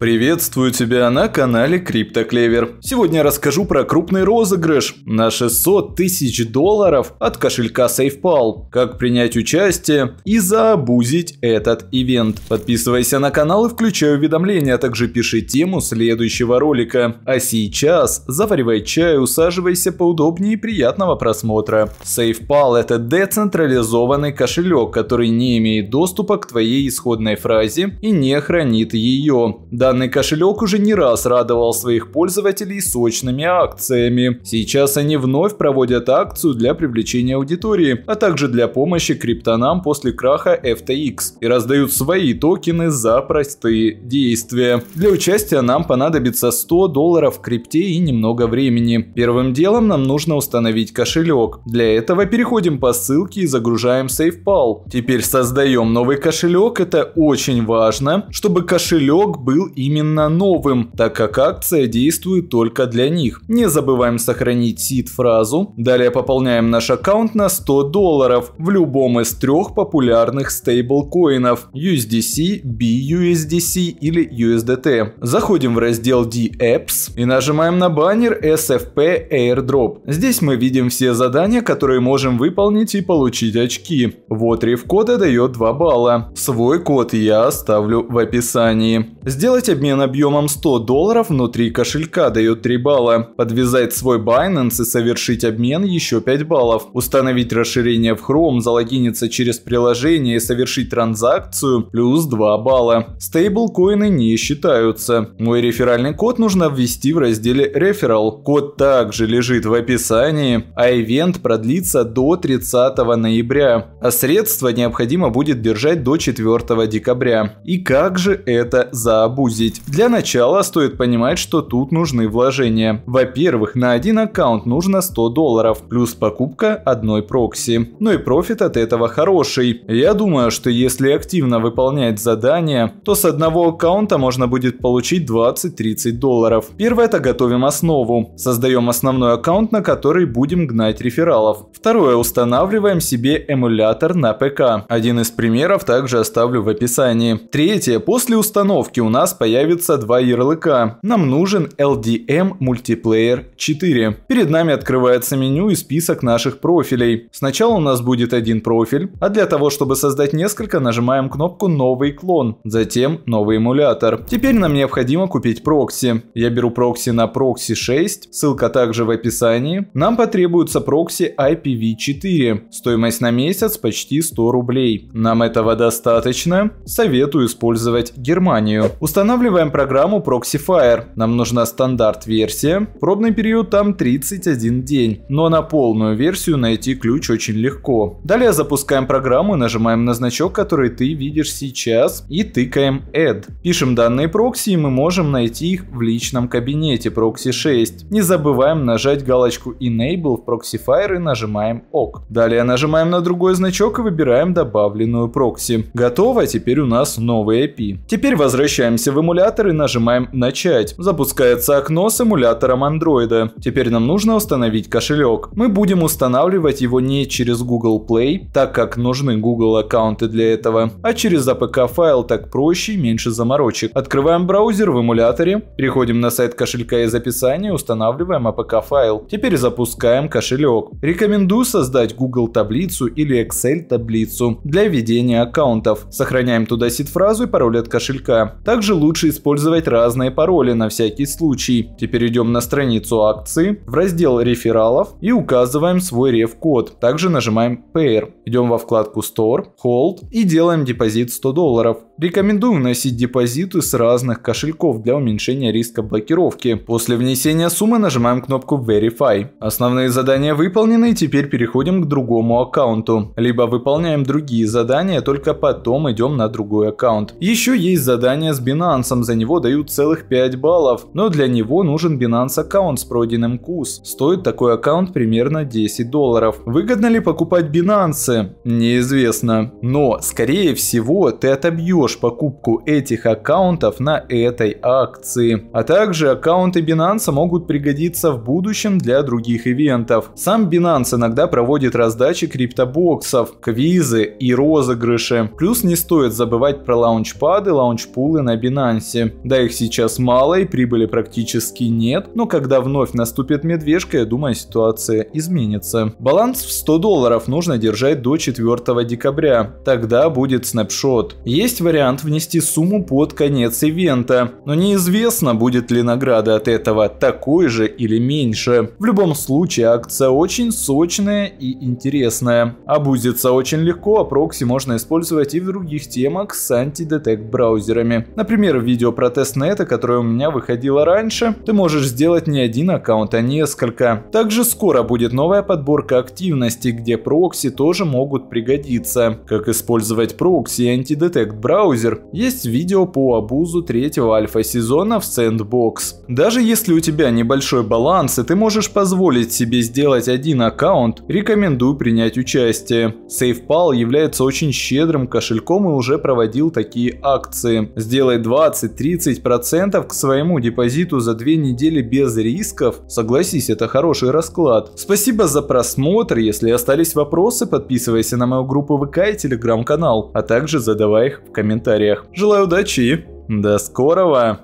Приветствую тебя на канале Криптоклевер. Сегодня расскажу про крупный розыгрыш на 600 тысяч долларов от кошелька SafePal, как принять участие и заобузить этот ивент. Подписывайся на канал и включай уведомления, а также пиши тему следующего ролика. А сейчас заваривай чай, усаживайся поудобнее и приятного просмотра. SafePal это децентрализованный кошелек, который не имеет доступа к твоей исходной фразе и не хранит ее. Данный кошелек уже не раз радовал своих пользователей сочными акциями. Сейчас они вновь проводят акцию для привлечения аудитории, а также для помощи криптонам после краха FTX и раздают свои токены за простые действия. Для участия нам понадобится 100 долларов в крипте и немного времени. Первым делом нам нужно установить кошелек. Для этого переходим по ссылке и загружаем SafePal. Теперь создаем новый кошелек. Это очень важно, чтобы кошелек был именно новым, так как акция действует только для них. Не забываем сохранить сид-фразу. Далее пополняем наш аккаунт на 100 долларов в любом из трех популярных стейблкоинов USDC, BUSDC или USDT. Заходим в раздел D-Apps и нажимаем на баннер SFP Airdrop. Здесь мы видим все задания, которые можем выполнить и получить очки. Вот риф кода дает 2 балла. Свой код я оставлю в описании. Сделайте Сделать обмен объемом 100 долларов внутри кошелька дает 3 балла. Подвязать свой Binance и совершить обмен еще 5 баллов. Установить расширение в Chrome, залогиниться через приложение и совершить транзакцию плюс 2 балла. Стейблкоины не считаются. Мой реферальный код нужно ввести в разделе Referral. Код также лежит в описании, а ивент продлится до 30 ноября. А средства необходимо будет держать до 4 декабря. И как же это заобузить? загрузить. Для начала стоит понимать, что тут нужны вложения. Во-первых, на один аккаунт нужно 100 долларов, плюс покупка одной прокси. Но ну и профит от этого хороший. Я думаю, что если активно выполнять задания, то с одного аккаунта можно будет получить 20-30 долларов. Первое это готовим основу. Создаем основной аккаунт, на который будем гнать рефералов. Второе, устанавливаем себе эмулятор на ПК. Один из примеров также оставлю в описании. Третье, после установки у нас появится появится два ярлыка. Нам нужен LDM Multiplayer 4. Перед нами открывается меню и список наших профилей. Сначала у нас будет один профиль, а для того, чтобы создать несколько, нажимаем кнопку «Новый клон», затем «Новый эмулятор». Теперь нам необходимо купить прокси. Я беру прокси на прокси 6, ссылка также в описании. Нам потребуется прокси IPv4. Стоимость на месяц почти 100 рублей. Нам этого достаточно. Советую использовать Германию. Установим Устанавливаем программу Proxyfire. Нам нужна стандарт-версия. Пробный период там 31 день, но на полную версию найти ключ очень легко. Далее запускаем программу и нажимаем на значок, который ты видишь сейчас, и тыкаем Add. Пишем данные прокси и мы можем найти их в личном кабинете Proxy 6. Не забываем нажать галочку Enable в Proxyfire и нажимаем OK. Далее нажимаем на другой значок и выбираем добавленную прокси. Готово, теперь у нас новый IP. Теперь возвращаемся в в эмулятор и нажимаем «Начать». Запускается окно с эмулятором андроида. Теперь нам нужно установить кошелек. Мы будем устанавливать его не через Google Play, так как нужны Google аккаунты для этого, а через APK файл так проще и меньше заморочек. Открываем браузер в эмуляторе, переходим на сайт кошелька из описания, устанавливаем APK файл. Теперь запускаем кошелек. Рекомендую создать Google таблицу или Excel таблицу для ведения аккаунтов. Сохраняем туда сид-фразу и пароль от кошелька. Также лучше лучше использовать разные пароли на всякий случай. Теперь идем на страницу акции, в раздел рефералов и указываем свой реф-код. Также нажимаем Pair. Идем во вкладку Store, Hold и делаем депозит 100 долларов. Рекомендую вносить депозиты с разных кошельков для уменьшения риска блокировки. После внесения суммы нажимаем кнопку Verify. Основные задания выполнены, теперь переходим к другому аккаунту. Либо выполняем другие задания, только потом идем на другой аккаунт. Еще есть задание с Binance Binance за него дают целых 5 баллов, но для него нужен Binance аккаунт с пройденным курс. Стоит такой аккаунт примерно 10 долларов. Выгодно ли покупать Binance? Неизвестно. Но, скорее всего, ты отобьешь покупку этих аккаунтов на этой акции. А также аккаунты Binance могут пригодиться в будущем для других ивентов. Сам Binance иногда проводит раздачи криптобоксов, квизы и розыгрыши. Плюс не стоит забывать про лаунчпады, лаунчпулы на Binance балансе. Да, их сейчас мало и прибыли практически нет, но когда вновь наступит медвежка, я думаю, ситуация изменится. Баланс в 100 долларов нужно держать до 4 декабря, тогда будет снапшот. Есть вариант внести сумму под конец ивента, но неизвестно, будет ли награда от этого такой же или меньше. В любом случае, акция очень сочная и интересная. Обузиться очень легко, а прокси можно использовать и в других темах с антидетект браузерами. Например, пример видео про это, которое у меня выходило раньше. Ты можешь сделать не один аккаунт, а несколько. Также скоро будет новая подборка активности, где прокси тоже могут пригодиться. Как использовать прокси и антидетект браузер, есть видео по обузу третьего альфа-сезона в Sandbox. Даже если у тебя небольшой баланс и ты можешь позволить себе сделать один аккаунт, рекомендую принять участие. SafePal является очень щедрым кошельком и уже проводил такие акции. Сделай два 20-30% к своему депозиту за две недели без рисков, согласись, это хороший расклад. Спасибо за просмотр, если остались вопросы, подписывайся на мою группу ВК и телеграм-канал, а также задавай их в комментариях. Желаю удачи и до скорого!